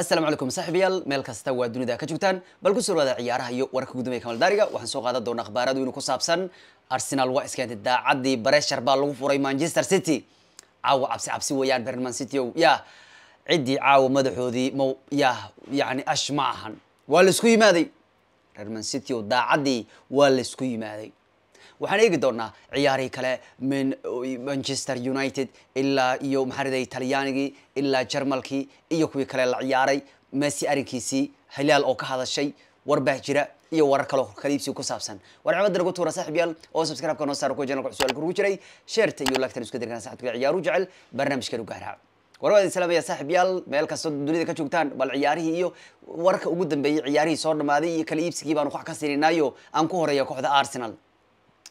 asalaamu calaykum saaxiibayaal meel kasta waa dunida ka joogtaan bal ku soo waada ciyaaraha iyo wararka gudumaya kamaldaariga waxaan soo qaadan doonaa akhbaaradu inuu ku saabsan arsenaal waa iskeentay daacaddii bareshar baa lagu furay manchester city caawa cabsi cabsi weeyaan berman city ow yah ciddii caawa madaxoodii m yah yani ash ma ahan waa laysku yimaaday berman city ow daacaddii waa laysku yimaaday waxaan eegi doonaa ciyaarihii kale min manchester united ilaa iyo maxaarday italyaanigii ilaa jarmalkii iyo kuwii kale la ciyaaray messi arrinkiisii hilaal oo ka hadashay warbaah jira iyo warar kale kaliibsiga ku saabsan war cimada lagu tuura saaxib oo subscribe-ka noo saar kuwa janalka su'aal kurugu jiray sheerta iyo lagtan isku dirkan saxibka ciyaaru jecel barnaamijkan u gaaraac war salaamaya saaxib meel kastoo dunida ka joogtaan bal ciyaarihii iyo wararka ugu dambeeyey ciyaarihii soo dhamaaday iyo kala iibsigii wax ka siinaynaayo aan ku horeeya kooxda arsenal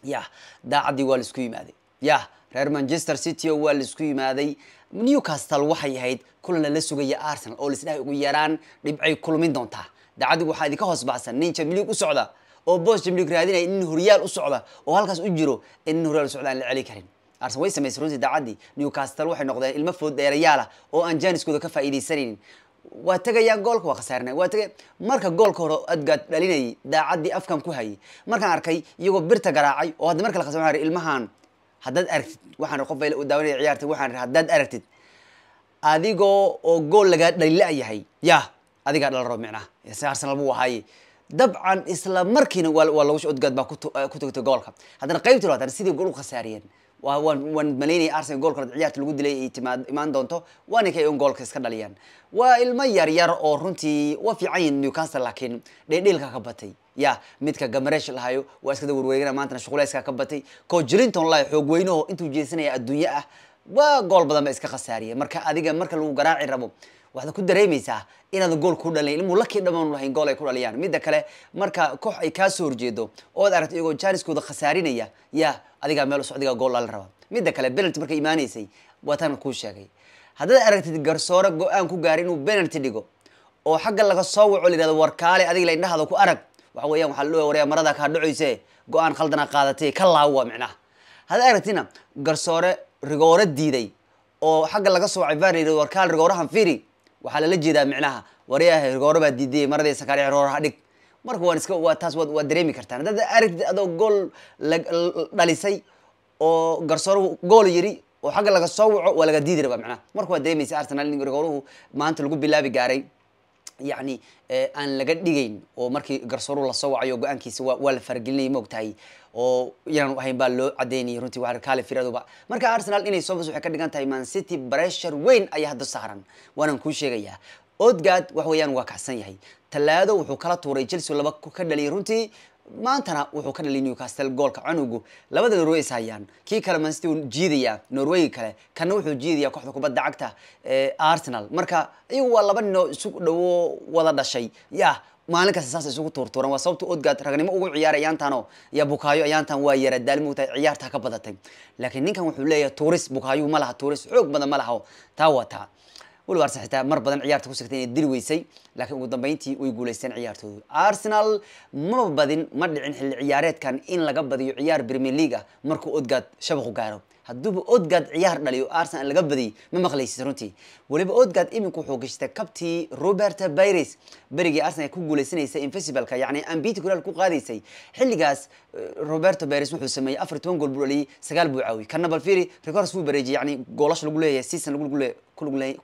yah daacaddii waa la isku yimaaday yah reer manchester city o waa laisku yimaaday newcastle waxay ahayd kulan lala sugaya arsenal oo laisdhahay ugu yaraan dhibcay kulmin doontaa daacaddii waxaa idinka hoos baxsan nin jamlig u socda oo boos jamlig raadinaya nin horyaal u socda oo halkaas u jiro in nin horyaal u socda aan la celi karin arsenal way samaysay runtii daacaddii newcastle waxay noqdeen ilmo food dheerayaalah oo aan janiskooda ka faa'iidaysanaynin waa tegayaa goolka waa khasaarnay waa tegay marka goolka hore adgaad dhalinayay daacaddii afkan ku hayay markaan arkay iyagoo birta garaacay oo hadda marka la khasar waxaan ilmahan haddaad aragtid waxaan qof bayla u daawanaya ciyaarta waxaan ri haddaad aragtid adigoo oo gool lagaa dhalila yahay yah adigaa dhalaro micnaha arsenal buu ahaaye dabcan isla markiina waa lagu odgaad baa ku tagtay goolka haddana qaybtii labaatan sidii gool u khasaariyeen waan malaynaya arsenal goolka ciyaarta lagu dilay ay imaan doonto waa ninkay un goolka iska dhaliyaan waa ilmo yaryar oo runtii waa fiican yihin newcastle laakiin dheedheelka ka batay ya midka gamaresh lahayo waa iskada warwaregana maantana shuqulayska ka batay koo jirinton lahay xoog weynaho intuu jeesanaya adduunye ah waa gool badan ba iska khasaariyay marka adiga marka lagu garaaci rabo waxaad ku dareemaysaa inaad gool ku dhalin ilmuu lakii dhamaan lahayn gool ay ku dhaliyaan midda kale marka koox ay kaa soo horjeedo ood aragto iyagoo jaaniskooda khasaarinaya yaa adigaa meel socdiga gool ala rabaa midda kale benalty markay imaanaysay waataan kuu sheegay haddaad aragtid garsoore go-aan ku gaari inuu benalty dhigo oo xagga laga soo waco la yihahdo warkaale adiga la indhahada ku arag waxa weeyaan waxaa loo waraya marada kaa dhacayse go-aan khaldana qaadatay ka laawa micnaha haddaad aragtina garsoore rigoore diiday oo xagga laga soo wacay var la yihahdo warkaale rigoorahan firi waxaa lala jeedaa micnaha waryaha horabaa diiday marada sakaari roor dhig marka waan iska waa taas waad dareemi kartaan haddaad aragtid adoo gool la dhalisay oo garsoor gool yiri oo xagga laga soo waco waa laga diidi rabaa manaha marka waad dareemaysa arsenal in rigooruhu maanta lagu bilaabi gaaray yacni eh, aan laga dhigayn oo markii garsooruhu lasoo wacayo go-aankiisa waa la faragelinaya maogtahay oo inaan ahayn baa loo cadeynayay runtii waa kaale firaduba marka arsenal inay soobas waxay ka dhigan tahay man city pressure weyn ayaa hadda saaran waanaan kuu sheegayaa odgad wax weeyaan waa kacsan yahay talaado wuxuu kala tuuray chelsea laba ka dhaliyay runtii maantana wuxuu ka dhaliy newcastle goolka canugu labada norway is hayaan kii kale man city uu jiidaya norway kale kanna wuxuu jiidaya kooxda kubadda cagta eh, arsenal marka iyagu waa laba nino isu dhawo wada dhashay yah maalin kasta saas isugu tuurtuuran waa sababta odgaad ragnimo ugu ciyaara ayaantanoo iyo bukaayo ayaantan waa yara daalmuta ciyaarta ka badatay laakiin ninkan wuxuu leeyahay tuuris bukaayu ma laha tuuris xoog badan ma laha taa waa taa weliba arsenal xitaa mar badan ciyaarta ku sigtay inay dil weysay laakiin ugu dambeyntii way guulaysteen ciyaartoodu arsenal ma badin ma dhicin xilli ciyaareedkan in laga badiyo ciyaar premier league ah markuu odgaad shabaqu gaaro hadduuba odgard ciyaar dhaliyo arsenal laga badiyey ma maqlaysid runtii weliba odgard iminku wuxuu gashtay kabtii roberta byres berigii arsenal ku guuleysanaysay invisibalka yacni ambiti kuraal ku qaadaysay xilligaas eh, roberto byres wuxuu sameeyey afar toban gool buu dhaliyey sagaal buu caawi kana balfiri records wuu bareejiyey yacni goolasha lagu leeyahay season lagu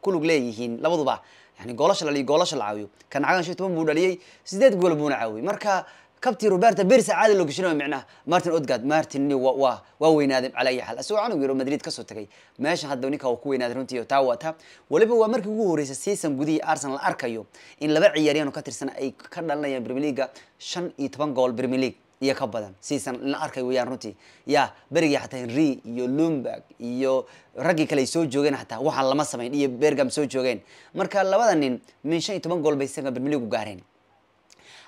ku lug leeyihiin labaduba yani goolasha dhaliyo goolasha la caawiyo kana cagan toban buu dhaliyey sideed gool buuna caawiyey marka kabtii roberta bersa caadi loo gashanay micnaha martin odgard martin ni waa waa weynaaday cala ayi xal asagoo canugu yaro madrid kasoo tagay meesha hadda ninka waa ku weynaaday runtii taa waa taa waliba waa markii ugu horreysay season gudihii arsenal la arkayo in laba ciyaaryahan ka tirsan ay ka dhalinayaan premier league shan iyo toban gool premier iyo ka badan season la arkay weeyaan runtii ya berigii xataa henri iyo lumberg iyo raggii kale soo joogeen xataa waxaan lama samayn iyo bergam soo joogeen marka labada nin min shan iyo toban gool bay isaga premier gaareen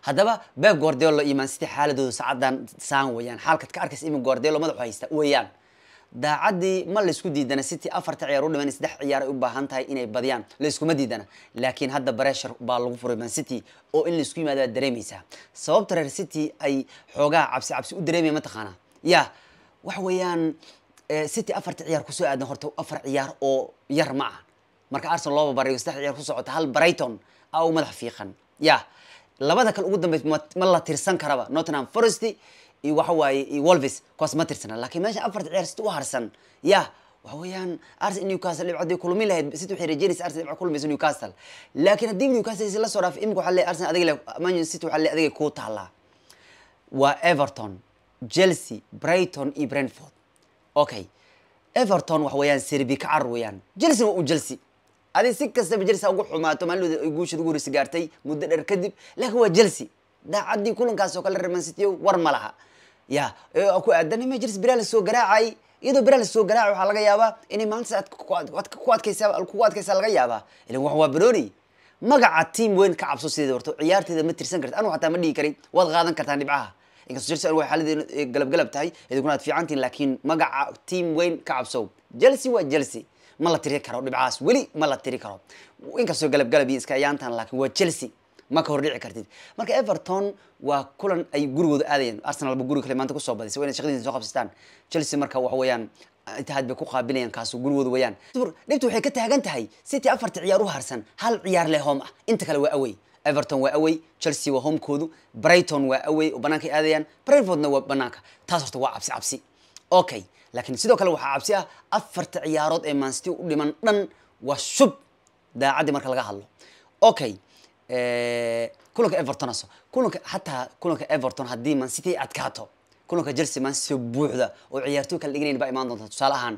haddaba beb guardelo iyo mancity xaaladoodu saacadan saan weyaan xaalkad ka arkaysa imin guardelo madaxu haysta weyaan daacaddii ma laysku diidana city afarta ciyaar u dhiman saddex ciyaar ay u baahan tahay inay badiyaan layskuma diidana laakiin hadda breshar baa lagu furay man oo in laysku yimaado baad dareemaysaa sababta reer city ay xoogaha cabsi cabsi u dareemaya mataqaanaa ya waxa weeyaan city eh, afarta ciyaar kusoo aadan horta afar ciyaar oo yar ma ah marka arsenal looba barego saddex ciyaar ku socota hal brighton a ah, u madax fiiqan ya yeah labada kale ugu dambeys ma la tirsan karaba nottingham forest iyo waxa waaye iyo wolves kuwaas ma tirsana laakiin meesha afarta ciyaar sida u harsan ya waxa weeyaan arsenal newcastle dhibcadii kulmi lahayd sida waxay rajeynaysa arsenal dhibca kulmayso newcastle laakiin haddii newcastle si soo dhaaf imika waxaa leeyahay arsenal adiga le man city waxaa leeyahay adiga kuu taalaa waa everton chelsea brighton iyo brentford okay everton waxa weeyaan serbi kacar weeyaan chelsea waa u chelsea adi si kastaba jelsi ugu xumaato maalin guusha ugu horeysa gaartay muddo dheer kadib laakiin waa jelsi daacaddii kulankaas oo kale reman city war ma laha ya ku aadan ime jelsi biraha lasoo garaacay iyadoo biraha lasoo garaacay waxaa laga yaabaa inay maalintaas ku adkaysaa kugu adkaysaa laga yaabaa ilan wax waa barooni magaca team weyn ka cabso sideed horto ciyaarteeda ma tirsan karta anu xataa ma dhihi karin waad qaadan kartaa dhibcaha inkastoo tahay idinkuna aad fiicantiin laakiin magaca team weyn ka cabsow chelsea waa chelsea ma la tiri karo dhibcaas weli ma la tiri karo inkastoo galabgalab iyo iska ayaantan laakiin waa chelsea ma ka hordhici kartid marka everton waa kulan ay gurigooda aadayeen arsenalba guri kale maanta kusoo badisay wainay shaqadiisa soo qabsataan chelsea marka waxa weeyaan itahaad bay ku qaabilayaan kaasu gurigooda wayaan dhibtu waxay ka taagan tahay city afarta ciyaar u harsan hal ciyaar leh home ah inta kale waa away everton waa away chelsea waa homekoodu brighton waa away oo banaanka aadayaan brentfordna waa banaanka taas horta waa cabsi cabsi okay laakiin sidoo kale waxaa cabsi ah afarta ciyaarood ee maansity u dhiman dhan waa shub daacaddii marka laga hadlo okay eh, kulanka everton aso kulanka hataa kulanka everton haddii maansity adkaato kulanka chelsea maansity buuxda oo ciyaartoy kala dhiganayn baa imaan doonta tusaale ahaan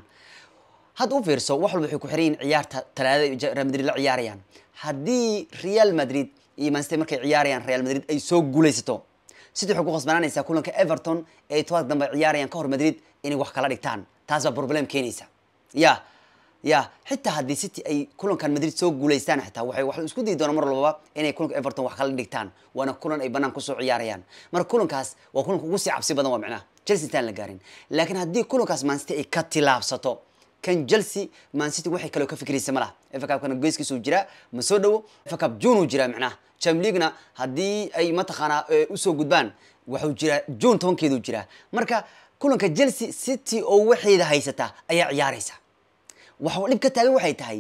hadda u fiirso wax walba waxay ku xiran ciyaarta talaadada real madrid la ciyaarayaan haddii real madrid iyo mansity markay ciyaarayaan real madrid ay soo guulaysato sidii waxay ku khasbanaanaysaa kulanka everton ee tobanka dambe ciyaarayaan ka hor madrid inay wax kala dhigtaan taasbaa baa problem keenaysa ya ya xitaa haddii city ay kulankan madrid soo guulaystaan xitaa waay wa isku dayi doonaa mar walbaba inay kulanka everton wax kala dhigtaan waana kulan ay banaan kusoo ciyaarayaan marka kulankaas waa kulanka ugu sii cabsi badan waa micnaha chelsea intaan la gaarin laakiin haddii kulankaas mancity ay ka tilaabsato kan chelsea mancity waxay kaloo ka fikiraysa ma laha geeskiisuu jiraa ma soo dhowo evercup juneu jiraa micnaha chamleagna haddii ay mataqaanaa eh, usoo gudbaan waxuu jiraa june tobankeeduu jiraa marka kulanka chelsea city oo waxeeda haysata ayaa ciyaaraysa waxuu dhib ka taagan waxay tahay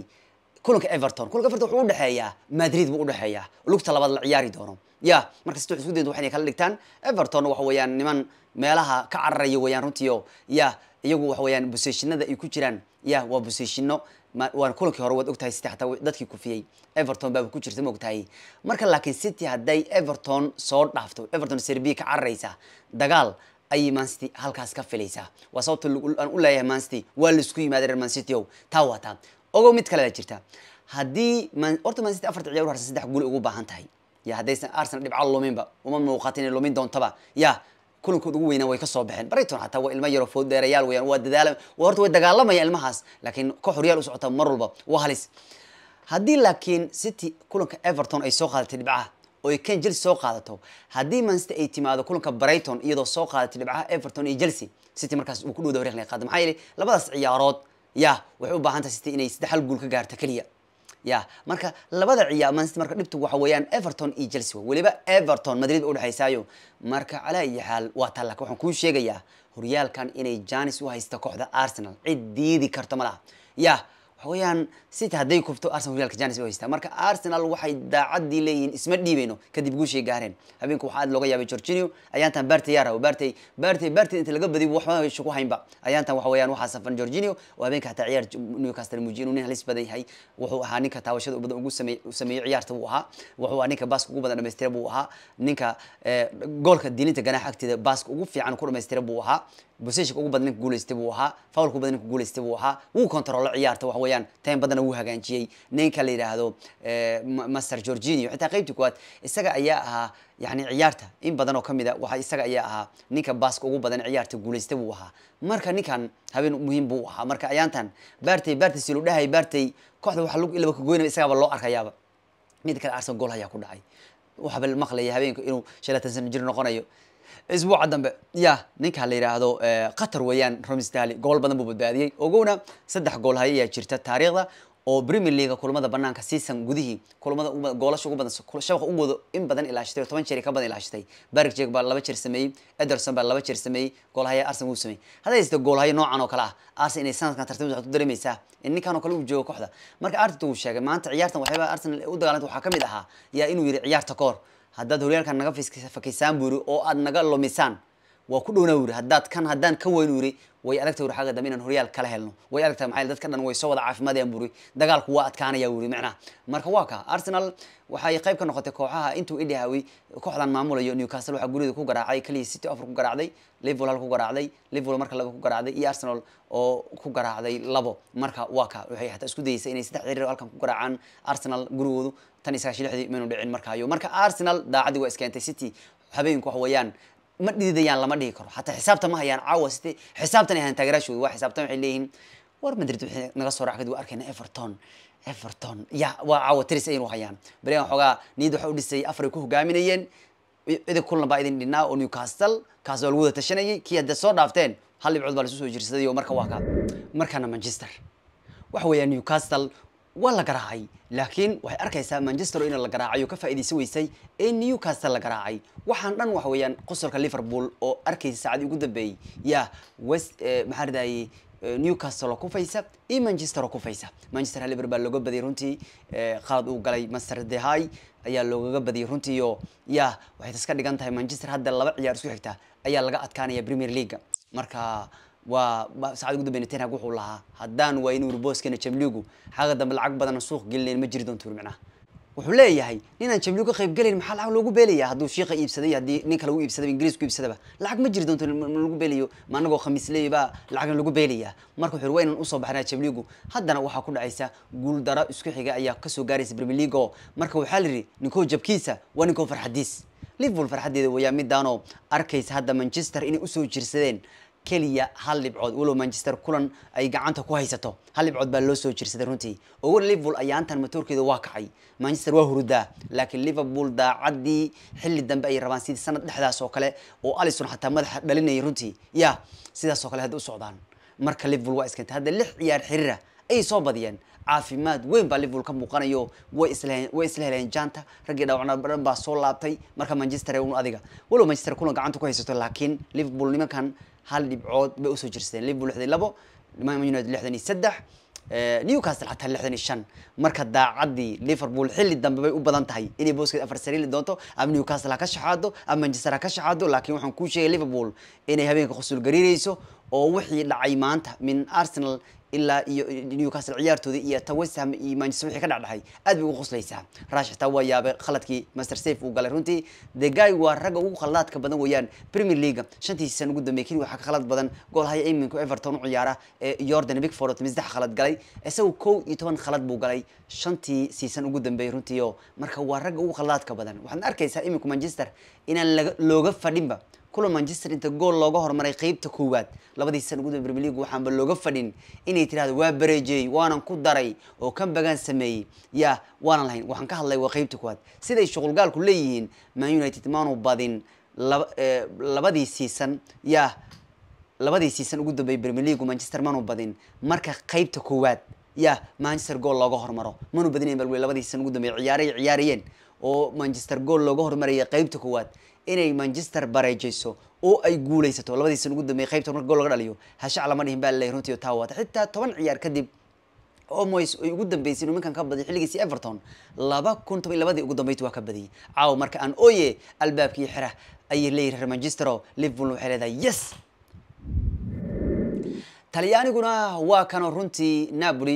kulanka everton kulanka everton wuxuu udhexeeyaa madrid buu udhexeeyaa lugta labaad la ciyaari doono ya marka situx isku dayda waxa inay kala dhigtaan everton waxa weeyaan niman meelaha ka cararaya weeyaan runtiio ya iyagu waxa weeyaan boseshinada ay ku jiraan ya waa boseshino waan kulankii hore waad ogtahay city hataa dadkii kufiyey everton baaba ku jirta ma marka laakiin city hadday everton soo dhaafto everton serbiya ka cararaysa dagaal ayay mancity halkaas ka filaysaa waa sababta aan u leeyahay mancity waa laisku yimaada reer mancity ow taa waa taa ogow mid kalea jirta haddii horta mancity afarta ciyaar harsa saddex guli ugu baahan tahay ya haddaysan arsenal dhibca luminba uma muuqata inay lumin doontaba ya kulankood ugu weynaa way kasoo baxeen briton xataa waa ilmo yaro food dheerayaal weyaan waa dadaala horta way dagaalamaya ilmahaas laakiin koox horyaal u socota mar walba waa halis haddii laakiin city kulanka everton ay soo qaadatay dhibcaha oo ay ken chelsea soo qaadato haddii manchester ay timaado kulanka brighton iyadoo soo qaadatay dhibcaha everton iyo chelsea city markaas uu ku dhowda wareeqna qaado maxaa yeelay labadaas ciyaarood yah waxay u baahan tahay city inay saddex hal guul ka gaarto keliya ya marka labada ciyaar manchester marka dhibtu waxa weeyaan everton iyo chelsea weliba everton madrid u dhexaysaayo marka calaa iyo xaal waa taa waxaan kuu sheegayaa horyaalkan inay janis u haysta kooxda arsenal cid diidi karto malaha yah hooyaan city hadday kufto arsenal horyaalka janis way haystaa marka arsenal waxay daacaddii leeyihiin isma dhiibayno kadib guushay gaareen habeenka waxaa aad looga yaabay gorginio ayaantan bartay yaaraw bartay bartay bartay inta laga badiy waxba ishu ku haynba ayaantan waxa weeyaan waxaa safan gorginio oo habeenka hataa ciyaar newcastle muujiyay inuu nin halis badan yahay wuxuu ahaa ninka taabashada badan ugu sameey ciyaarta buu ahaa wuxuu ahaa ninka baaska ugu badan dhamaystira buu ahaa ninka eh, goolka dilinta ganaax agteeda baaska ugu fiican ku dhamaystira buu ahaa positionka ugu badan ninka guuleystay buu ahaa foulka ugu badan ninka guuleystay buu ahaa wuu controlo ciyaarta waxa weeyaan weyaan time badan uu hagaajiyey ninka la yidhaahdo eh, master georginio xitaa qeybtii kuwaad isaga ayaa ahaa yani ciyaarta in badan oo kamid a waa isaga ayaa ahaa ninka baska ugu badan ciyaarta guuleysta buu ahaa marka ninkan habeen muhiim buu ahaa marka ayaantan bartay bartay siludhahay bartay kooxda waa laba kagoynaya isagaaba loo arkayaaba mid kale arsan gool ayaa ku dhacay waxaaba maqlaya habeenka inuu shalatan sano jir noqonayo isbuuca dambe ya ninkaa la yidhaahdo eh, qatar weeyaan romsdali gool badan buu badbaadiyey ogowna saddex gool hay ayaa jirta taariikhda oo premier leaga kulamada banaanka season gudihii kulamada goolasha ugu badan shabaqa ugooda in badan ilaashatay oo toban jeer ka badan ilaashatay barrigjeg baa laba jeer sameeyey ederson baa laba jeer sameeyey goolhaya arsenal wuu sameeyey hadday haysta goolhayo noocan oo kale ah arsenal inay sanadkan tartiib waxaad u dareemaysaa in ninkan oo kale uu joogo kooxda marka arteta uu sheegay maanta ciyaartan waxyaabaa arsenal u dagaalanta waxaa ka mid ahaa yaa inuu yidhi ciyaarta koor haddaad horyaalkan naga fakisaan buu oo aad naga lumisaan waa ku dhownaa u haddaad kan haddaan ka weyn u way adagta wr dambe inaan horyaal kala helno way adagta maxaa dadka dhan way soo wada caafimaadayaan buri dagaalku waa adkaanaya wuri macnaha marka waa ka arsenal waxay qayb ka noqotay kooxaha intuu idhahawi kooxdan maamulayo newcastle waxaa gurida ku garaacay keliya city afar ku garaacday liverpool hal ku garaacday liverpool marka laba ku garaacday iyo arsenal oo ku garaacday labo marka waa ka waxay hataa isku dayeysay inay saddex xiriir halkan ku garaacaan arsenal gurigoodu tan iyo sagaashan lixdii maynu dhicin markaayo marka arsenal daacadii waa iskeentay city habeenku waxa weeyaan ma dhididayaan lama dhihi karo hataa xisaabta ma hayaan caawa site xisaabtan ahaan hayan waa xisaabtan waxay leeyihiin war madrid wixii naga soo rac kadib arkayna everton everton ya waa caawa tiris aynu hayaan balegan xoogaa niyad waxa u dhisay afar ay ku hogaaminayeen idin kulan baa idin dhinaa oo newcastle kaas lagu wada tashanayay kii hadda soo dhaafteen hal dhibcood baa lasu soo jirsaday oo marka waa ka markana manchester waxa weeyaa newcastle waa la garaacay laakiin waxay arkaysaa manchester inuu la garaacay oo ka faa'iidaysan weysay ee newcastle la garaacay waxaan dhan waxa weeyaan qosolka liverpool oo arkaysa saacadii ugu dambeeyey yaa west eh, maxaan ridaayey eh, newcastle oo kufaysa iyo manchester oo kufaysa manchester liver baa looga badiyay runtii eh, qalad uu galay master dehay ayaa loogaga badiyay runtii oo yaa waxay taska dhigan tahay manchester hadda laba ciyaar isku xigta ayaa laga adkaanaya premier league marka waa saacad tenhag wuxuu lahaa haddaan waynu urboskana jamligu xaga dambe lacag badan suuq gelinayn ma jiri doonto micnaha wuxuu leeyahay ninaan jamligu ka qayb gelayn maxaa lacag loogu beelaya hadduu shiika iibsaday haddii nin kale u iibsadaba ingiriisku iibsadaba lacag ma jiri doonto lagu beelayo ma anagoo khamiisley baa lacagna lagu beelaya marka wuxuu waynan usoo baxnaa jamligu haddana waxaa ku dhacaysa guuldaro isku xiga ayaa kasoo gaaraysa brmiligo marka waxaa la yidhi ninkoo jabkiisa waa ninkoo farxadiis liverpool farxadeeda wayaa midaanoo arkaysa hadda manchester inay usoo jirsadeen keliya hal dhibcood walow manchester kulan ay gacanta ku haysato hal dhibcood baa loo soo jirsaday runtii oo weli liverpool ayaantan matoorkeeda waa kacay manchester waa hurudaa laakiin liverpool daacaddii xilli dambe ay rabaan sidii sanad dhexdaas oo kale oo alison xataa madaxa dhalinayay runtii ya sidaas oo kale hadda u socdaan marka liverpool waa iskantay hadda lix ciyaar xiriira ayay soo badiyeen caafimaad weyn baa liverpool ka muuqanayo way isla heleen jaanta raggii dhaawacna baa soo laabtay marka manchester un adiga walow manchester kuna gacanta ku haysato laakiin liverpool nimankan hal dhibcood bay usoo jirsadeen liverpool lixdan labo united lixdan iyo saddex eh, newcastle xataa lixdan iyo shan marka daacaddii liverpool xilli dambe bay u badan tahay inay booskeed afar sariili doonto ama newcastle ha ka shaxaado ama manchester ha ka shaxaado laakiin waxaan kuu sheegay liverpool inay habeenka qusul gariirayso oo wixii dhacay maanta min arsenal ilaa iyo newcastle ciyaartooda iyo westham iyo manchester wixii ka dhacdhaxay aad bay ugu qoslaysaa raash xitaa waa yaabay khaladkii master safe uu galay runtii the guy waa ragga ugu khalaadka badan weeyaan premier league shantii san ugu dambeeyay keliya waxaa ka khalad badan gool haya iminka everton u ciyaara ee jordan bigford oo timisadex khalad galay isagoo kow iyo toban khalad buu galay shantii siisan ugu dambeeyey runtii marka waa ragga ugu khalaadka badan waxaad arkaysaa iminku manchester inaan looga fadhinba kulan manchester inta gool looga hormaray qeybta koowaad labadii san ugu dambe premier league waxaanba looga fadhin inay tirahdo waa bareejeyey waanan ku daray oo kan bagaan sameeyey ya waanan lahayn waxaan ka hadlay waa qeybta koowaad siday shuqulgaalku leeyihiin man united maanu badin eh, labadii siisan ya labadii siisan ugu dambey premier league manchester manu badin marka qaybta koowaad ya manchester gool looga hormaro manu badinayn bal labadii siisan ugu dambey ciyaarey ciyaarayeen oo manchester gool looga hormaraya qaybta koowaad inay manchester bareejayso oo ay guuleysato labadiisan ugu dambeeyay qaybta marka gool laga dhaliyo hashaac lama dhihin baa laleeyahy runtii taa xitaa toban ciyaar kadib oo moyes ay ugu dambeysay inuu ka badiyo xilligiisii everton laba kun toban labadii ugu dambeyti waa ka badiyay caawa marka aan ooye albaabkii xira ayay leeyihi reer manchestero liverpool waxay leedahay yes talyaaniguna waa kanoo runtii napoli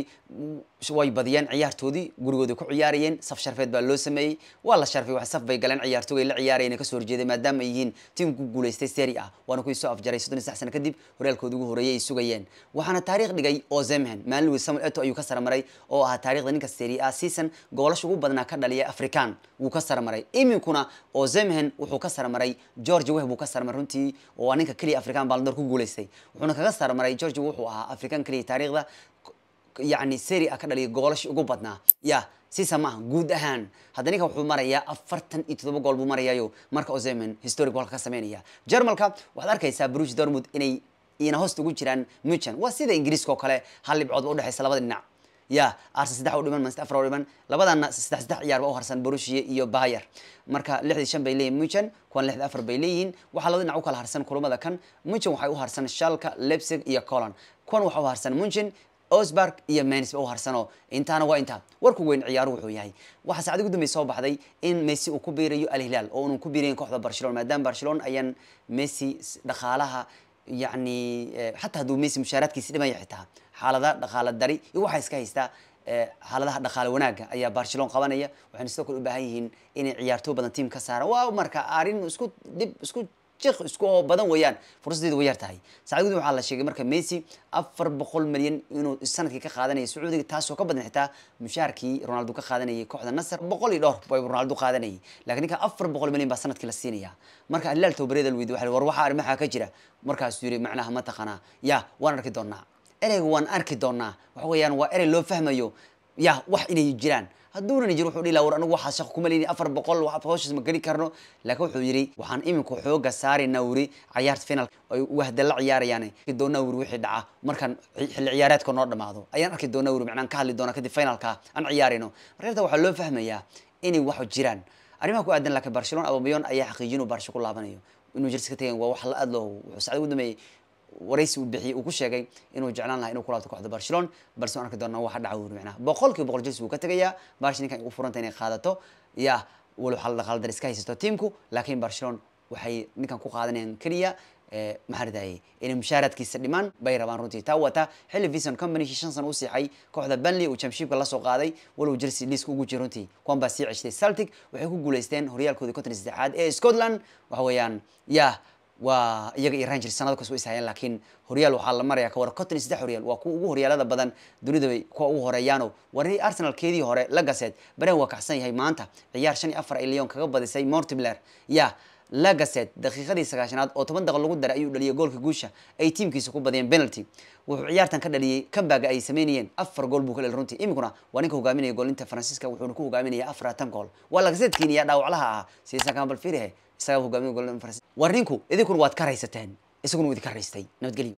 way badiyeen ciyaartoodii gurigooda ku ciyaarayeen saf sharfeed baa loo sameeyey waa la sharfay wax saf bay galeen ciyaartooy la ciyaarayeen ee kasoo horjeeday maadaama ay yihiin tiimku guulaystay seri ah waana kuwii soo afjaray soddon iyo sax kadib horyaalkooda ugu horreeyay ay sugayeen waxaana taariikh dhigay ozemhan maalin samuel eto ayuu ka saramaray oo ahaa taarikhda ninka seri ah season goolasha ugu badnaa ka dhaliya african wuu ka saramaray iminkuna ozemhan wuxuu ka saramaray george weh buu ka sarmaray runtii waa ninka keliya african baaldoor ku guulaystay wuxuuna kaga sarmaray george wuxuu ahaa african keliya taariikhda yani seri a ah ka dhaliya goolasha ugu badnaa ya sisa maaha guud ahaan hadda ninkan wuxuu marayaa afartan iyo toddoba gool buu marayaayo marka ozemen historic goolka ka sameynaya jarmalka waxaad arkaysaa bruce dormund inay ina hoosta ugu jiraan muchan waa sida ingiriiska oo kale hal dhibcood ba udhexaysa labada dhinac ya arsen saddex u dhiman manst afar u dhiman labadana saddex saddex ciyaarba u harsan borussia iyo bayer marka lixdii shan bay leeyihin muchan kuwan lixdii afar bay leeyihiin waxaa labada dhinac u kala harsan kulamada kan muchan waxay u harsan shalka lebsig iyo colon kuwan waxaa u harsan munchin osbarg iyo mens u harsano intaana waa intaa warku weyn ciyaaru wuxuu yahay waxaa saacad ugu dambey soo baxday in messi uu ku biirayo alhilaal oo unan ku biirayn kooxda barcelona maadaama barcelon ayaan messi dhaqaalaha yacni eh, xataa hadduu messi mushaaraadkiisi dhimaya xitaa xaalada dhaqaala dari iyo waxaa iska haystaa eh, xaaladaha dhaqaale wanaaga ayaa barcelon qabanaya waxayna sidoo kale u baahan yihiin inay ciyaartoo badan tiam ka saaran waa marka arrin isku dhib isku jiq isku oo badan weeyaan fursaddeeda way yar tahay sacuudi waxaa la sheegay marka messi afar boqol milyan inuu sanadkii ka qaadanaya sacuudiga taasoo ka badan xitaa mushaarkii ronaldo ka qaadanayay kooxda nasar boqol iyo dhowr bay ronaldo qaadanayay lakin ninka afar boqol milyan baa sanadkii la siinayaa marka hilaal tababareeda la waxa war waxaa arrimaha ka jira markaasuu yidhi macnaha ma taqanaa ya waan arki doonaa ereyga waan arki doonaa waxa weeyaan waa erey loo fahmayo ya wax inay jiraan hadduunan jir wuxuu dhihi laha war anigu waxaa shaqo kuma leyni afar boqol wax hawshaas ma geli karno laakiin wuxuu yidhi waxaan iminka xooga saaraynaa wuri ciyaarta final ay wahda la ciyaarayaan arki doonaa wuri wixii dhaca markaan xilli ciyaareedka noo dhamaado ayaan arki doonaa wuri macnaan ka hadli doonaa kadib finalka aan ciyaarayno marka inta waxaa loo fahmayaa inay wax jiraan arrimaha ku aadan laakiin barcelona abameyon ayaa xaqiijin uu barsha ku laabanayo inuu jirsi ka tagayn waa wax la aad wuxuu sacad ugu dambeeyey waraysi uu bixiyey uu ku sheegay inuu jeclaan laha inuu kulaabto kooxda barcelona balse arki doona waxa dhaca micnaha boqolkiiba boqol chelsea wuu ka tegayaa baashi ninkan ugu furanta inay qaadato yaa walow xaldaqaldar iska haysato tiimku laakiin barcelona waxay ninkan ku qaadanayaan keliya maxaaradaye inay mushaaraadkiisa dhimaan bay rabaan runtii taa wata xilli vison companykii shan sana u siixay kooxda benley uu championshipka lasoo qaaday walow chelsea liiska ugu jira runtii kuwan baa sii ceshtay celtic waxay ku guuleysteen horyaalkoodii konton saddexaad ee scotland waxa weeyaan yah waa iyaga iyo rangers sanado kas way ishaayeen laakiin horyaal waxaa la maraya ka waran konton iyo saddex horyaal waa kuwa ugu horyaalada badan dunida kuwa ugu horeeyaano warii arsenalkeedii hore la gaseed baren waa kacsan yahay maanta ciyaar shan iyo afar ay lyon kaga badisay mortibler ya la gaseed daqiiqadii sagaashanaad oo toban daqal lagu daray ayuu dhaliyay goolka guusha ay tiimkiisa ku badiyeen penalty wuxuu ciyaartan ka dhaliyey kambaga ay sameynayeen afar gool buu ka dhali runtii iminkuna waa ninka hogaaminaya goolinta faransiiska wuxuuna ku hogaaminaya afaratan gool waa lagaseedkiiniya dhaawaclaha ah siyasan kambal fiirihe isagaa hogaamiya gobolada mufarsi warninku idinkuna waad ka haysateen isaguna wuu idinka haystay nabadgelyo